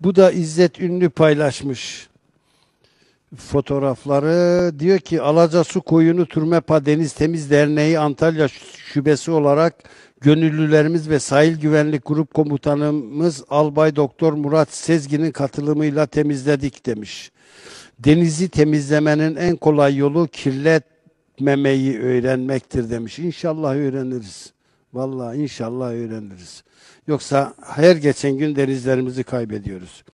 Bu da İzzet Ünlü paylaşmış fotoğrafları. Diyor ki Alaca Su Koyunu Turmepa Deniz Temiz Derneği Antalya Şubesi olarak gönüllülerimiz ve sahil güvenlik grup komutanımız Albay Doktor Murat Sezgin'in katılımıyla temizledik demiş. Denizi temizlemenin en kolay yolu kirletmemeyi öğrenmektir demiş. İnşallah öğreniriz. Vallahi inşallah öğreniriz. Yoksa her geçen gün denizlerimizi kaybediyoruz.